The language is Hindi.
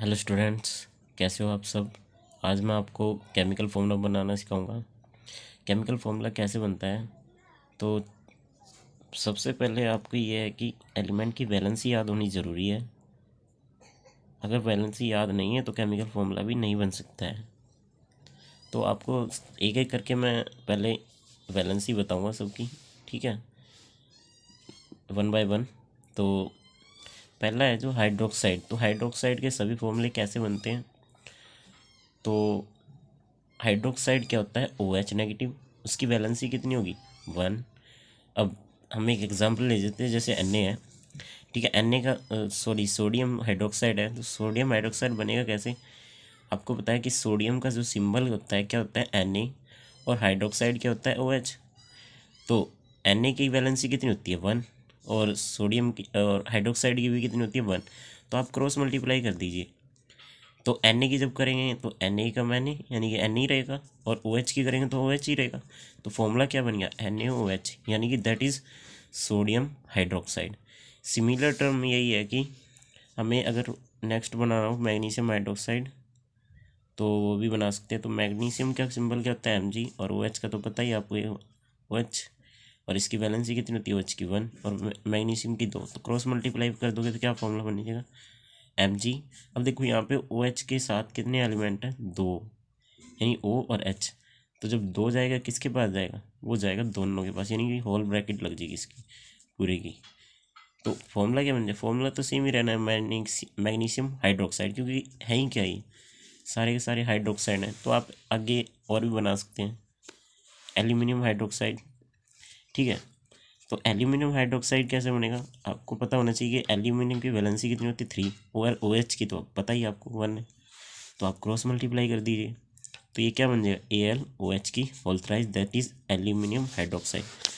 हेलो स्टूडेंट्स कैसे हो आप सब आज मैं आपको केमिकल फॉर्मूला बनाना सिखाऊंगा केमिकल फॉर्मूला कैसे बनता है तो सबसे पहले आपको ये है कि एलिमेंट की वैलेंसी याद होनी ज़रूरी है अगर वैलेंसी याद नहीं है तो केमिकल फॉर्मूला भी नहीं बन सकता है तो आपको एक एक करके मैं पहले वैलेंसी बताऊँगा सबकी ठीक है वन बाय वन तो पहला है जो हाइड्रोक्साइड तो हाइड्रोक्साइड के सभी फॉर्मूले कैसे बनते हैं तो हाइड्रोक्साइड क्या होता है ओ एच नेगेटिव उसकी वैलेंसी कितनी होगी वन अब हम एक एग्जाम्पल ले लेते हैं जैसे एन है ठीक है एन का सॉरी सोडियम हाइड्रोक्साइड है तो सोडियम हाइड्रोक्साइड बनेगा कैसे आपको पता है कि सोडियम का जो सिंबल होता है क्या होता है एन और हाइड्रोक्साइड क्या होता है ओ OH. तो एन की वैलेंसी कितनी होती है वन और सोडियम की और हाइड्रोक्साइड की भी कितनी होती है वन तो आप क्रॉस मल्टीप्लाई कर दीजिए तो एन ए की जब करेंगे तो एन ए का एन यानी कि एन ही रहेगा और ओ OH एच की करेंगे तो ओ OH एच ही रहेगा तो फॉर्मूला क्या बन गया एन ए ओ एच यानी कि that is sodium hydroxide similar term यही है कि हमें अगर नेक्स्ट बनाना हो मैग्नीशियम हाइड्रोक्साइड तो वो भी बना सकते हैं तो मैग्नीशियम का सिंबल क्या होता है एम जी और ओ OH एच का तो पता ही आपको ओ एच और इसकी वैलेंसी कितनी होती है एच की वन और मैग्नीशियम की दो तो क्रॉस मल्टीप्लाई कर दोगे तो क्या फॉर्मूला बन जाएगा एम जी अब देखो यहाँ पे ओ OH एच के साथ कितने एलिमेंट हैं दो यानी ओ और एच तो जब दो जाएगा किसके पास जाएगा वो जाएगा दोनों के पास यानी कि होल ब्रैकेट लग जाएगी इसकी पूरे की तो फॉर्मूला क्या बन जाए फॉर्मूला तो सेम ही रहना है मैग्नीशियम हाइड्रोक्साइड क्योंकि है ही क्या ही सारे के सारे हाइड्रोक्साइड हैं तो आप आगे और भी बना सकते हैं एल्यूमिनियम हाइड्रोक्साइड ठीक है तो एल्यूमिनियम हाइड्रोक्साइड कैसे बनेगा आपको पता होना चाहिए कि एल्यूमिनियम की वैलेंसी कितनी होती है three O L O H की तो पता ही आपको वन है तो आप क्रॉस मल्टीप्लाई कर दीजिए तो ये क्या बन जाएगा ए एल ओ एच की होल्थराइज दैट इज़ एल्यूमिनियम हाइड्रोक्साइड